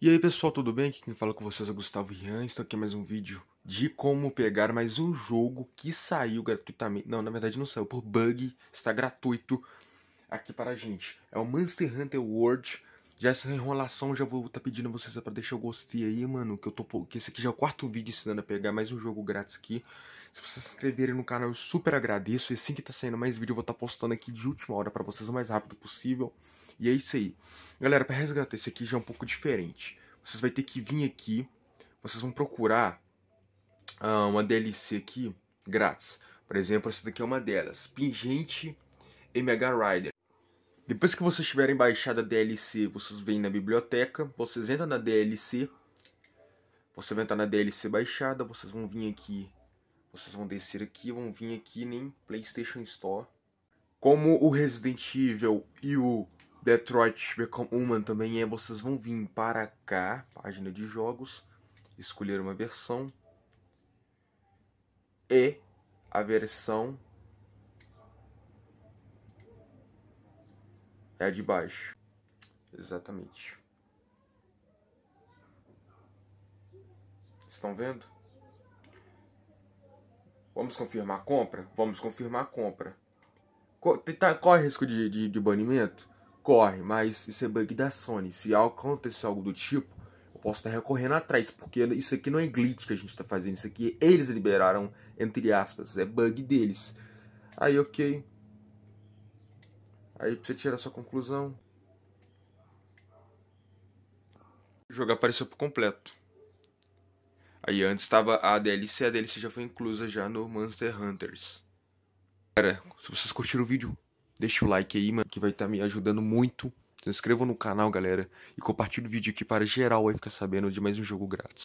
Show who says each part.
Speaker 1: E aí pessoal, tudo bem? Aqui quem fala com vocês é o Gustavo Rian, estou aqui mais um vídeo de como pegar mais um jogo que saiu gratuitamente, não, na verdade não saiu, por bug, está gratuito aqui para a gente. É o Monster Hunter World já essa enrolação, já vou tá pedindo vocês para deixar o gostei aí, mano. Que eu tô. Que esse aqui já é o quarto vídeo ensinando a pegar mais um jogo grátis aqui. Se vocês se inscreverem no canal, eu super agradeço. E assim que tá saindo mais vídeo, eu vou estar tá postando aqui de última hora para vocês o mais rápido possível. E é isso aí. Galera, para resgatar, esse aqui já é um pouco diferente. Vocês vão ter que vir aqui. Vocês vão procurar ah, uma DLC aqui grátis. Por exemplo, essa daqui é uma delas. Pingente MH Rider. Depois que vocês tiverem baixado a DLC, vocês vêm na biblioteca, vocês entram na DLC, você vai entrar na DLC baixada, vocês vão vir aqui, vocês vão descer aqui, vão vir aqui nem PlayStation Store. Como o Resident Evil e o Detroit Become Human também é, vocês vão vir para cá, página de jogos, escolher uma versão e a versão É a de baixo. Exatamente. Estão vendo? Vamos confirmar a compra? Vamos confirmar a compra. Tá, corre risco de, de, de banimento? Corre, mas isso é bug da Sony. Se acontecer algo do tipo, eu posso estar recorrendo atrás, porque isso aqui não é glitch que a gente está fazendo. Isso aqui eles liberaram, entre aspas, é bug deles. Aí, ok. Aí você tira a sua conclusão. O jogo apareceu por completo. Aí antes estava a DLC, a DLC já foi inclusa já no Monster Hunters. Cara, se vocês curtiram o vídeo, deixa o like aí, mano, que vai estar tá me ajudando muito. Se inscrevam no canal, galera, e compartilhe o vídeo aqui para geral aí ficar sabendo de mais um jogo grátis.